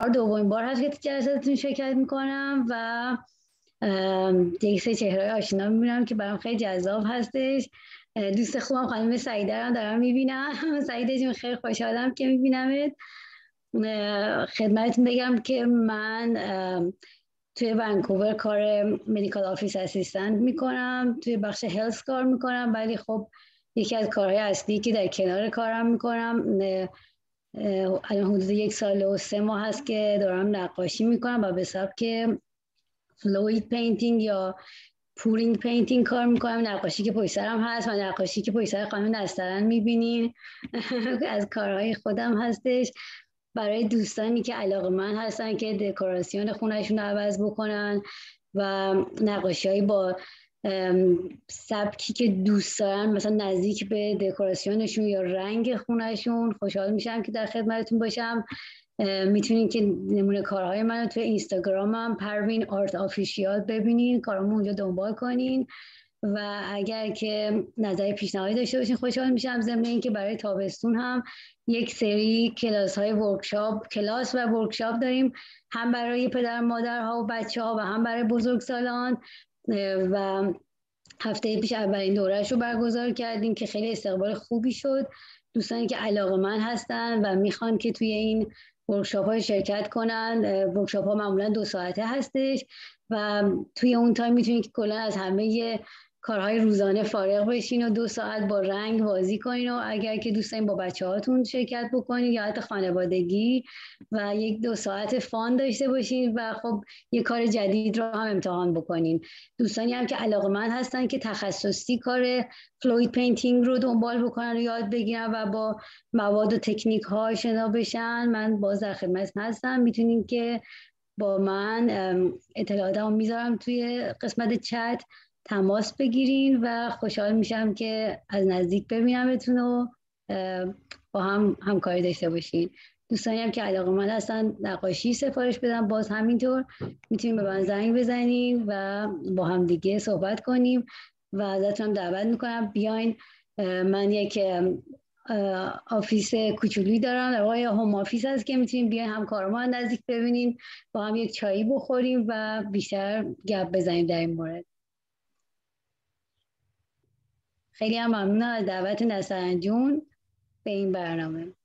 آره، دومین بار هست که جلساتتون شرکت میکنم و یک سه چهره آشنا میبینم که برام خیلی جذاب هستش دوست خوبم خانم سعیده رو دارم میبینم سعیده جون خیلی خوشحالم که میبینمت خدمتتون بگم که من توی ونکوور کار مدیکال آفیس اسیستنت میکنم توی بخش هلس کار میکنم ولی خب یکی از کارهای اصلی که در کنار کارم میکنم الان حدود یک سال و سه ماه هست که دارم نقاشی میکنم و به که فلوید پینتینگ یا پورینگ پینتینگ کار میکنم نقاشی که پویسرم هست و نقاشی که پشت سر خانم نسترن میبینین از کارهای خودم هستش برای دوستانی که علاقه من هستن که دکوراسیون خونهشون رو عوض بکنن و نقاشی با سبکی که دوست دارن مثلا نزدیک به دکوراسیونشون یا رنگ خونهشون خوشحال میشم که در خدمتتون باشم میتونین که نمونه کارهای من رو توی اینستاگرامم پروین آرت آفیشیال ببینین کارامو اونجا دنبال کنین و اگر که نظر پیشنهادی داشته باشین خوشحال میشم ضمن اینکه برای تابستون هم یک سری کلاس های ورکشاپ کلاس و ورکشاپ داریم هم برای پدر مادرها و بچه ها و هم برای بزرگسالان و هفته پیش اولین دورهش رو برگزار کردیم که خیلی استقبال خوبی شد دوستانی که علاقه من هستن و میخوان که توی این ورکشاپ های شرکت کنن ورکشاپ ها معمولا دو ساعته هستش و توی اون تایم میتونید که کلا از همه کارهای روزانه فارغ بشین و دو ساعت با رنگ بازی کنین و اگر که دوست با بچه هاتون شرکت بکنین یا حتی خانوادگی و یک دو ساعت فان داشته باشین و خب یه کار جدید رو هم امتحان بکنین دوستانی هم که علاقه من هستن که تخصصی کار فلوید پینتینگ رو دنبال بکنن و یاد بگیرن و با مواد و تکنیک ها شنا بشن من باز در خدمت هستم میتونین که با من اطلاعاتمو میذارم توی قسمت چت تماس بگیرین و خوشحال میشم که از نزدیک ببینمتون و با هم همکاری داشته باشین دوستانی هم که علاقه من هستن نقاشی سفارش بدن باز همینطور میتونیم به من زنگ بزنیم و با هم دیگه صحبت کنیم و ازتون هم دعوت میکنم بیاین من یک آفیس کوچولی دارم در واقع هوم آفیس هست که میتونیم بیاین همکار ما نزدیک ببینیم با هم یک چایی بخوریم و بیشتر گپ بزنیم در این مورد خیلی هم ممنون از دعوت نسرن جون به این برنامه